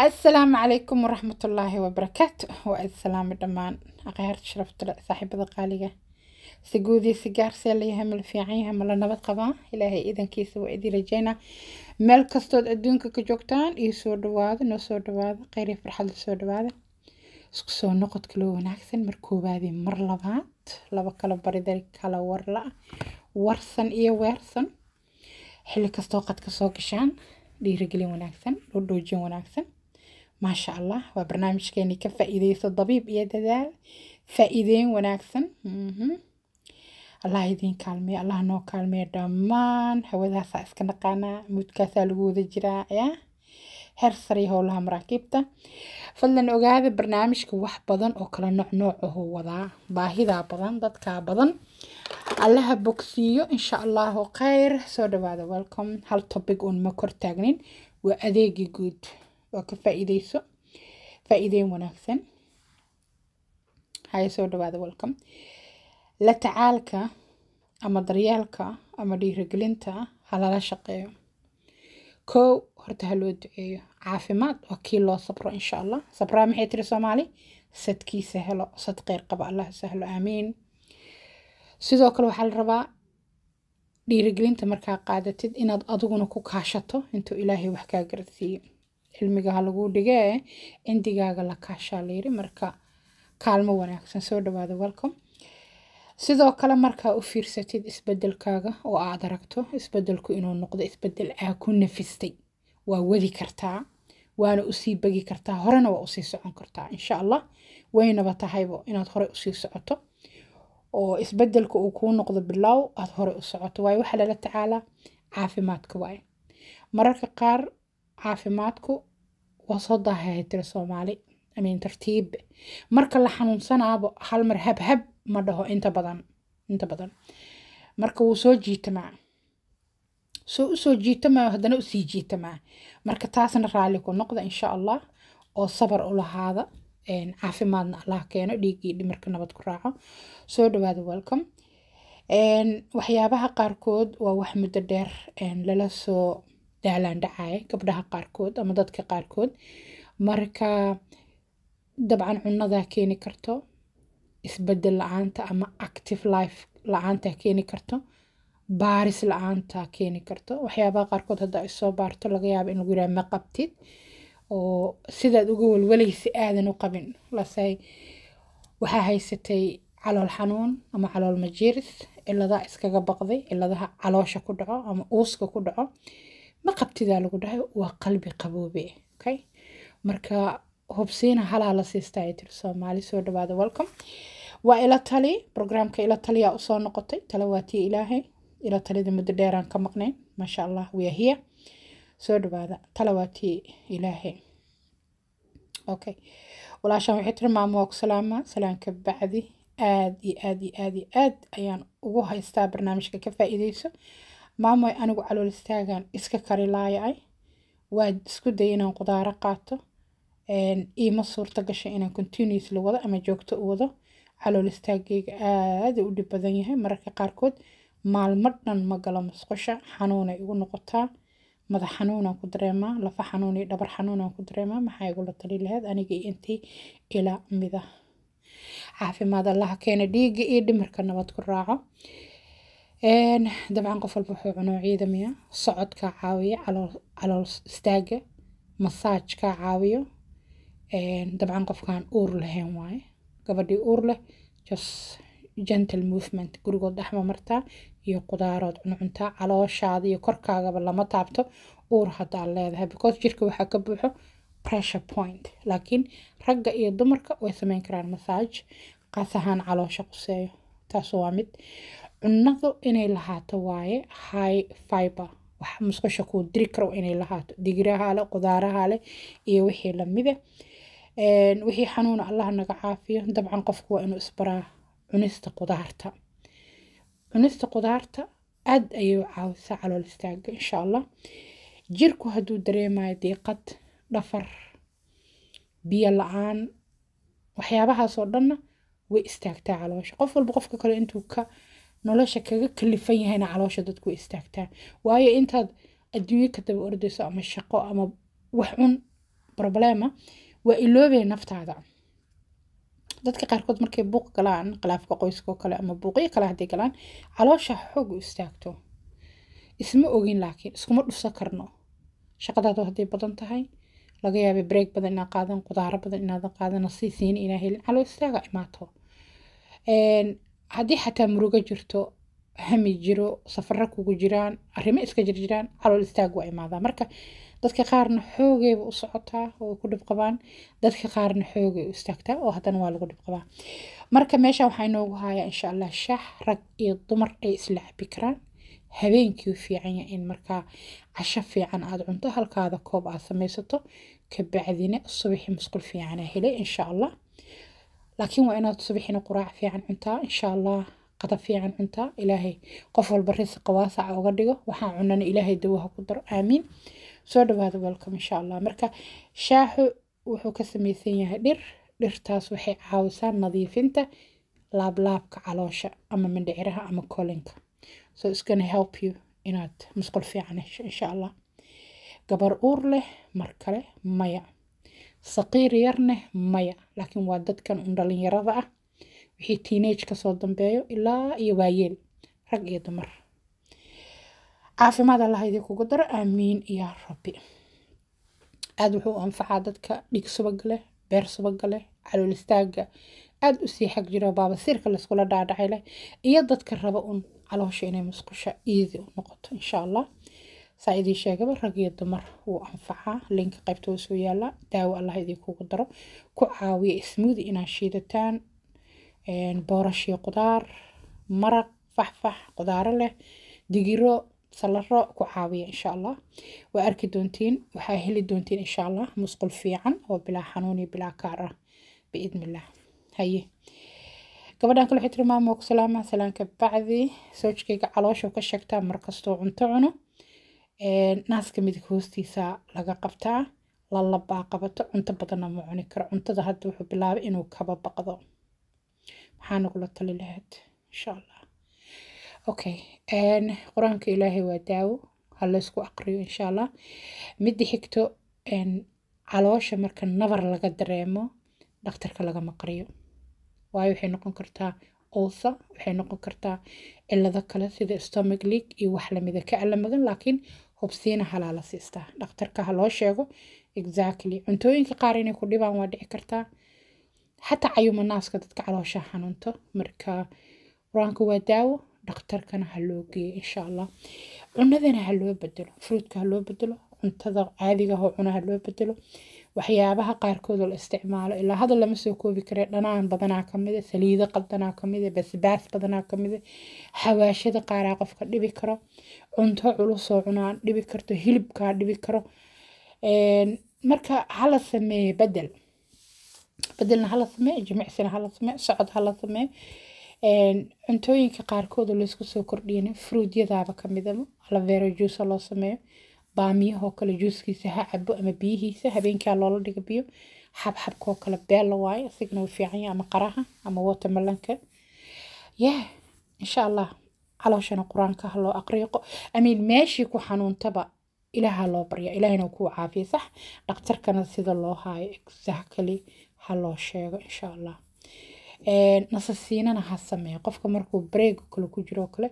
asalaamu calaykum waraxmat ullaahi wabarakaatu waad id salaamo dhammaan aqaarta sharafta saaxiibada qaaliga si guudiya si gaarsee layahay mala fiican yahay mala nabad qabaa ilaahay iidankiisa waa idii rajeynaa meel kastood adduunka ka joogtaan iyo soo dhawaada noo soo dhawaada kheyriya farxadla soo dhawaada isku soo noqod kaloo wanaagsan mar koowaadii mar labaad laba kala baridari kala warla warsan iyo weersan xilli kastoo qad ka soo gashaan dhiirigelin wanaagsan dhowdhoojin wanaagsan maasha allah waa barnaamijkeeni ka faa'iideyso dabiib iyo dadaal faa'iideyn wanaagsan mhm. allah idiin kaalmeeya allah noo kaalmeeya dhammaan hawadaasaa iska naqaanaa mudkaasaa lagu wada jiraa ya heer sariya howlaha maraakiibta fadlan ogaada barnaamijka wax badan oo kale nooc nooc ahuu wadaa baahidaa badan dadkaa badan allaha bogsiiyo insha allahu khayr soo dhawaada welcome hal topic uun ma kor taagnin waa adeegii guud waa ka faa'iideyso faa'iideyn wanaagsan haya soo dhawaada welcome la tacaalka ama daryeelka ama dhiirigelinta halala shaqeeyo kow horta ha loo duceeyo caafimaad waa kii loo sabro insha allah sabraa maxay tiri soomaali sadkiisa helo sad kheyr qaba allah sahlo aamiin sidoo kale waxaa la rabaa dhiirigelinta markaa qaadatid inaad adiguna ku kaashato intuu ilaahay wax kaa garsiiye xilmiga lagu dhigee cindigaaga la kaashaa layiri marka kaalmo wanaagsan soo dhawaada welcome sidoo kale markaa u fiirsatid isbedelkaaga oo aad aragto isbedelku inuu noqdo isbedel aa ku nafistay waa wadi kartaa waana usii begi kartaa horena waa usii socon kartaa insha allah waynaba tahaybo inaad hore usii socoto oo isbedelka uu kuu noqdo bilaaw aad hore u socoto waaye waxaa lala tacaalaa caafimaadka waaye mararka qaar caafimaadku waa soo daahaya soomaali amin tartiib marka la xanuunsanaabo hal mar habhab ma dhaho inta badan inta badan marka wuu soo jiitamaa soo usoo jiitamaa haddana usii jiitamaa marka taasna raali ku noqda insha allah oo sabar u lahaada caafimaadna allah keeno dhiiggii dhimarka nabad ku raaco soo dhawaada welcome waxyaabaha qaarkood waa wax muddo dheer lala soo daalaan dhacay gabdhaha qaarkood ama dadka qaarkood marka dabcan cunadaa keeni karto isbedel la-aanta ama active life la-aanta keeni karto baaris la-aanta keeni karto waxyaabaha qaarkood hadda ay soo baarto laga yaabo in lagu yiraha ma qabtid oo sidaad uga walwalaysa aadan u qabin lase waxaa haysatay calool xanuun ama calool majiris ciladaha iskaga baqday ciladaha caloosha ku dhaco ama uuska ku dhaco ma qabtidaa lagu dhahay waa qalbi qaboobe okay marka hobsiina halaa la siista ay tiri soomaali soo dhawaada welcome waa ila tali programka ila taliyaa usoo noqotay tala waatii ilaahay ila talida muddo dheeraan ka maqnayn maasha allah wiyaahiya soo dhawaada tala waatii ilaahay okay walaashaan waxay tiri maamo waa salaanka bacdi aad iyo aad iyo aad iyo aad ayaan ugu haystaa barnaamijka ka faaiideyso maamay anigu calool istaagan iska kari laayacay waa isku day inaan qudaaro qaato iima suurta gasha inaan continuously wado ama joogto u wado calool istaagayga aada u dhib badan yahay mararka qaarkood maalmo dhan ma galo musqusha xanuunay igu noqotaa madax xanuunaan ku dareemaa lafa xanuun iyo dhabar xanuunaan ku dareemaa maxaa igula tali lahayd aniga iyo intii mida caafimaad allaha keena dhiigga iyo dhimarka nabad ku raaco dabcan qof walba wuxuu cuno ciidamiya socodkaa caawiya calool istaaga masaajkaa caawiyo dabcan qofkaan uur lahayn waaye gabadhii uur leh just gentle movement gurigood dhexma martaa iyo qudaarood cuncuntaa calooshaada iyo korkaagaba lama taabto uur haddaad leedahay because jirka waxaa ka buuxo pressure point laakiin ragga iyo dumarka way sameyn karaan masaaj qaas ahaan caloosha quseeyo taas waa mid cunadu inay lahaato waaye high fiber wax musqusha kuu diri karo inay lahaato digiraha le iyo wixii lamide ah. wixii xanuuna allah naga caafiyo dabcan qofku waa inuu isbaraa cunista qudaarta cunista qudaarta aad ayay caawisaa calool istaaga insha allah jirku hadduu dareemayo diiqad dhafar biyo la-aan waxyaabahaasoo dhanna way istaagtaa caloosha qof walba qofka kale intuu ka nolosha kaga kalifan yahayna caloosha dadku istaagtaa waayo intaad adduunyo ka daba ordayso ama shaqo ama wax cun problema ah, waa iloobaya naftaada dadka qaarkood markay buuq galaan khilaafka qoyskao kale ama buuqyo kale hadday galaan caloosha xoog u istaagto isma ogin laakiin iskuma dhusa karno shaqadaadu hadday badan tahay laga yaabay breeg badan inaa qaadan qudaaro badan inaadan qaadan nasiisiina inaa caloo istaaga imaato haddii xataa murugo jirto hami jiro safaro kugu jiraan arimo iska jirjiraan calool istaag waa imaadaa marka dadka qaarna xoogeyba u socotaa oo ku dhibqabaan dadka qaarna xoogay u istaagtaa oo haddana waa lagu dhibqabaa marka meesha waxaa inoogu haayaa insha allah shaax rag iyo dumar ay islacabi karaan habeenkii fiicanya in markaa casho fiican aad cunto halkaada koob aad samaysato kabacdina subaxi musqul fiicana helay insha allah laakiin waa inaad subaxina quraac fiican cuntaa insha allah qadab fiican cuntaa ilaahay qof walba risiqa waasaca uga dhigo waxaan cunana ilaahay dawaha ku daro aamiin soo dhawaada welcome insha allah marka shaaxu wuxuu ka samaysan yahay dhir dhirtaas waxay caawisaa nadiifinta laablaabka caloosha ama mindhiciraha ama kolinka so it's gonna help you inaad masqul fiican hesho insha allah gabar uur leh mar kale maya saqiir yarneh maya laakiin waa dadkan un dhalinyarada ah wixii teenage kasoo dambeeyo ilaa iyo waayeel rag iyo dumar caafimaad allaha idinkugu daro aamiin iyo rabbi aada wuxuu anfacaa dadka dhig subagga beer subagale calool istaaga aada usii xag jiro baabasiirka laskula dhaadhacay leh iyo dadka raba un caloosha inay musqusha iidi u noqoto insha allah saa-idiin sheegaba rag iyo dumar wuu anfacaa linka qaybta hoosoo yaala daawo allah idinkugu daro ku caawiya ismuudi inaa shiidataan boorashii qudaar maraq faxfax qudaaro leh digiro salaro ku caawiya insha allah waa arki doontiin waxaa heli doontiin insha allah musqul fiican oo bilaa xanuun bilaa kaar ah biidn haye gabadhan kale waxay tiri maama ku salaamaa salaan kabacdi caloosha ka sheegtaa markastoo cunto cuno naaska midig hoostiisa laga qabtaa lalabaa qabato cunto badanna ma cuni karo cuntada hadda wuxuu bilaabay inuu kaba baqdo maxaana kula tali lahayd insha allah okay qur-aanka ilaahay waa daawo ha laysku aqriyo insha allah midda xigto caloosha marka nabar laga dareemo dhakhtarka laga maqriyo waayo waxay noqon kartaa ulsa waxay noqon kartaa cilado kale sida stomic leak iyo wax lamida ka alamadan laakiin hubsiina halaa siistaa dhakhtarka ha loo sheego exactly cuntooyinka qaar inay ku dhibaan waa dhici kartaa xataa cayuma naaska dadka caloosha xanuunto marka qur-aanka waa daawo dhakhtarkana ha loo geeyo insha allah cunadana haloo loo bedelo fruudka ha bedelo cuntada caadiga cuno ah cuna ha loo bedelo waxyaabaha qaarkoodoo la isticmaalo ilaa hadal lama soo koobi kare dhanaan badanaa kamida ah, saliido qaldanaa kamida ah, basbaas badanaa kamida ah, xawaashada qaaraa qofka dhibi karo cunto culusoo cunaa dhibi karto hilibkaa dhibi karo marka hala sameeye bedel bedelna hala sameeye jimicsina hala sameeye socod hala sameeye cuntooyinka qaarkoodoo laysku soo kordhiyana fruudyadaaba kamidaba alaveero juusa loo sameeyo baamiyahoo kale juuskiisa ha cabo ama biyihiisa habeenkaa loola dhigo biyo xabxabkoo kale beella waaye isagana wuu fiicanya ama qaraha ama watermelonka yah insha allah calooshana qur-aanka ha loo aqriiqo amiin meeshii ku xanuuntaba ilaaha loo barya ilaahina kuu caafiya sax dhaqtarkana sida loo haayo exactly ha loo sheego insha allah nasasiinana ha sameeyo qofka markuu bareega kale ku jiroo kale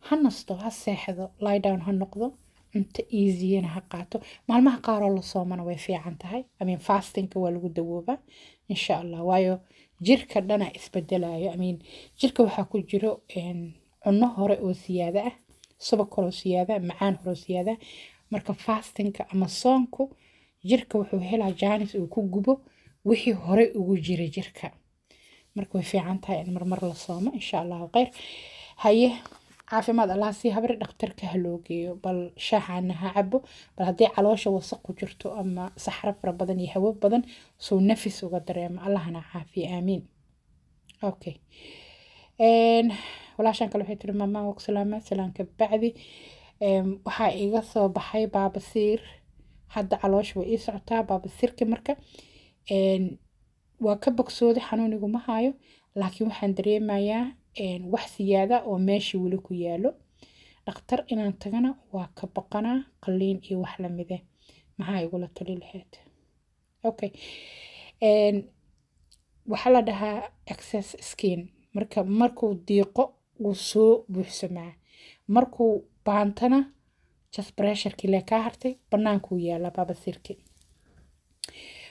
ha nasto ha seexdo lie ha noqdo cunto easyana ha qaato maalmaha qaaroo la soomana way fiican tahay amin fastinka waa lagu dawoobaa insha allah waayo jirka dhana isbedelayo amin jirka waxaa ku jiro cunno hore oo siyaada ah subag horeo siyaada ah, macaan horeo siyaada ah. marka fastinka ama soonku jirka wuxuu helaa jaanis uu ku gubo wixii hore ugu jira jirka marka way fiican tahay in marmar la soomo insha allahu kheyr haye caafimaad allah si habar dhaktarka ha loo geeyo bal shaaxaana ha cabo bal haddii caloosha wasaq ku jirto ama saxro fara badan iyo hawo badan suu nafis uga dareemo allahana caafiya aamiin okay walaashan kale waxay tiri maamaan wagsalaama salaanka bacdi waxaa iga soo baxay baabasiir hadda caloosha way ii socotaa baabasiirka marka waa ka bogsooday xanuun iguma haayo laakiin waxaan dareemayaa wax siyaada oo meeshii weli ku yaalo dhaktar inaan tagana waa ka baqanaa qaliin iyo wax lamide maxaa igula tali lahayd okay waxaa la dhahaa access skin marka markuu diiqo wuu soo buuxsamaa markuu baantana just pressurkii lee kaa hartay bannaankuu yaala baabasiirkii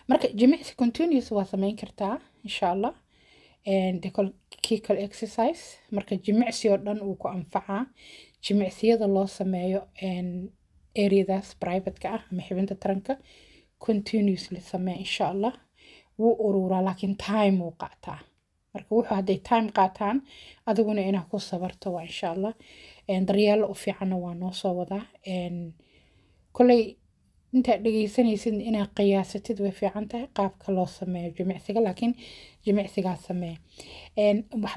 marka jimicsi continuous waa sameyn kartaa insha allah decolcical exercise marka jimicsi oo dhan uu ku anfacaa jimicsiyada loo sameeyo areadaas privateka ah ama xibinta taranka continuously samee insha allah wuu ururaa laakiin time wuu qaataa marka wuxuu hadday time qaataan adiguna inaa ku sabarto waa insha allah daryeella u fiicanna waa noo soo wadaa koley intaad dhegeysanaysid inaad qiyaasatid way fiican tahay qaabka loo sameeyo jimicsiga laakiin jimicsigaa samee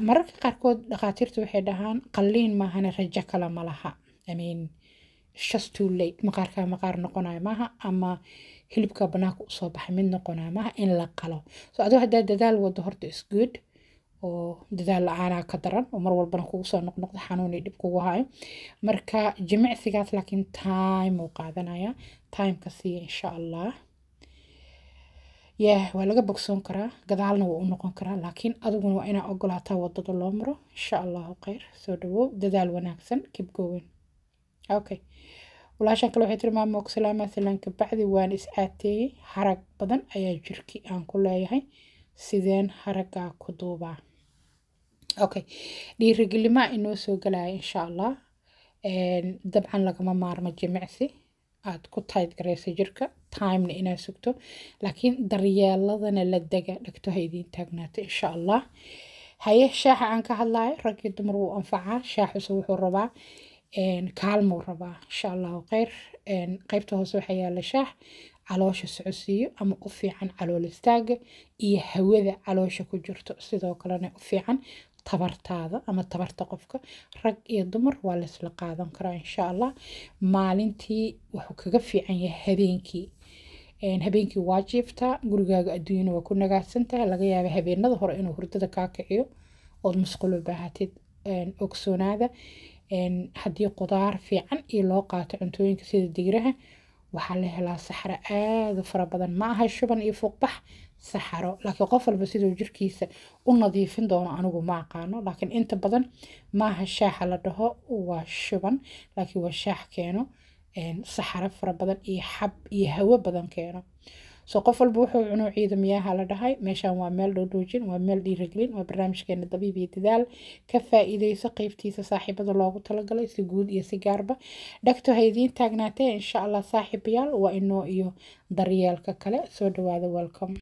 mararka qaarkood dhakhaatiirtu waxay dhahaan qaliin maahane rajo kale ma laha imean shastuu late maqaar noqonayo maaha ama hilibka banaanka usoo baxay mid noqonayo maaha in la qalo so aduu haddaa dadaal wado horta isgood oo dadaal la-aanaa ka daran oo mar walbana kugu noqnoqda xanuunii dhib kugu hayo marka jimicsigaas laakiin time uu qaadanaya timeka siiya insha allah yah waa laga bogsoon karaa gadaalna wuu u noqon karaa laakiin adiguna waa inaa ogolaataa wadada loo maro insha allahu kheyr soo dhawow dadaal wanaagsan kib gowen okay walaashan kale waxay tiri maama ogsalaamaa silaan kabacdi waan is-aateeyey harag badan ayaa jirki aan ku leeyahay sideen haraggaa ku duubaa okay dhiirigelima inoo soo galaya insha allah dabcan lagama maarmo jimicsi aad ku tight gareyso jirka timena inaad sugto laakiin daryeeladana la dega dhegto ha taagnaato insha allah haye shaaxa aan ka hadlayo rag iyo dumar wuu anfacaa shaaxuse wuxuu rabaa kaalmuu rabaa insha allahu kheyr qeybta hoose waxaa yaala shaax caloosha socodsiiyo ama u fiican calool iyo hawada caloosha ku jirto sidoo kalena u fiican tabartaada ama tabarta qofka rag iyo dumar waa laysla qaadan karaa insha allah maalintii wuxuu kaga fiican yahay habeenkii habeenkii waa gurigaaga adduunyana waa ku nagaadsantaha laga yaaba habeenada hore inuu hurdada kaa kiciyo ood musqulo baahatid ogsoonaada haddii qudaar fiican iyo loo qaato cuntooyinka sida digiraha waxaa la helaa saxra aada u fara badan ma aha shuban iyo fuuqbax saxaro laakiin qof walba siduu jirkiisa u nadiifin doono anigu ma aqaano laakiin inta badan maaha shaaxa la dhaho waa shuban laakiin waa shaax keeno saxaro fara badan iyo xab iyo hawo badan keeno so qof walba wuxuu cuno ciidamiyaha la dhahay meeshaan waa meel dhowdhoojin waa meel dhiiragelin waa barnaamijkeena dabiib iyo dadaal ka faa-iideyso qeybtiisa saaxiibada loogu talagalay si guud iyo si gaarba dhagto ha idiin taagnaatee insha allah saaxiibayaal waa inoo iyo daryeelka kale soo dhawaada welcome